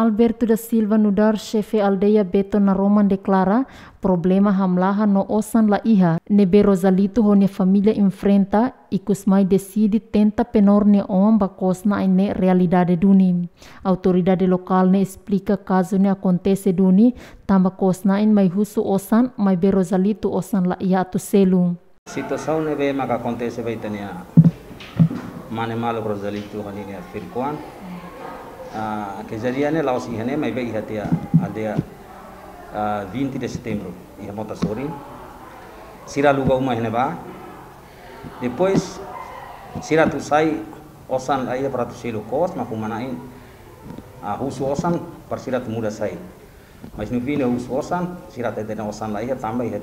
Alberto da Silva nudar chef chefe aldeia Beto na Roma declara problema hamlaha no osan la iha be Rosalito ho ne família enfrenta e mai decide tenta penor ne omba cosna ai e ne realidade duni. Autoridade local ne explica caso ne acontece duni tamba cosna in mai husu osan mai be Rosalito osan la iha tu selu. Situação nebe maka acontece beitania. Mane malo Rosalito hanine afirkuan ke zariane laos ihane mai be ya adea 20 september ya mota sori sira luga uma ini ba depois sira tu sai osan aia peratus silu kos ma manain a ah, husu osan par tu muda sai mas nu vine husu osan sira te tena osan laia tambah ihat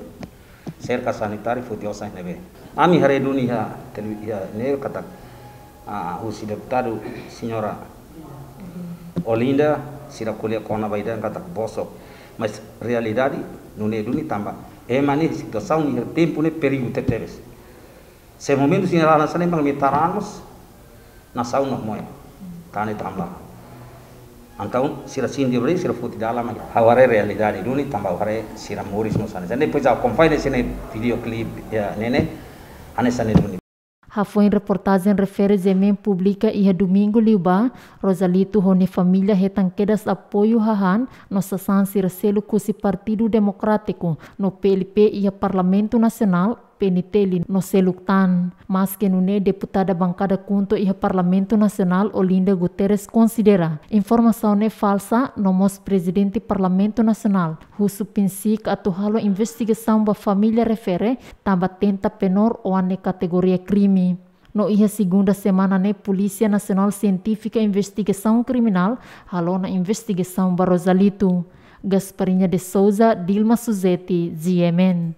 serka sanitari futi osan hene ami hare dunia ya ia ne katak a ah, husi deputado senhora olinda oh, kulia kona baida kata bosok mas realidadi nune duni tamba e eh, mani situação e tempo ne perigo teres. se momento sin rana sale bang mitaranos na sauna moe. tane tamba. então sira sindi bre bris sira futi dala haware realidadi duni tamba haware sira moris sana. sane pois a confaine ya nene ane sane duni Hafoin reportazen refere Zemen pública e Domingo Liuba, Rosalito Rony Família retanquedas apoio Hahan, nossa San Circelo Cusi Partido Democrático, no PLP e Parlamento Nacional peniteli no seluktan. Mas que nune deputada bancada conto e Parlamento Nacional Olinda Guterres considera informação é falsa no mos presidente Parlamento Nacional. Russo pensik atu halo investigação ba família refere tamba tenta penor ou ane categoria crime. No ia segunda semana né Polícia Nacional Científica Investigação Criminal halo na investigação ba Rosalito. Gasparinha de Souza, Dilma Suzetti, Ziemen.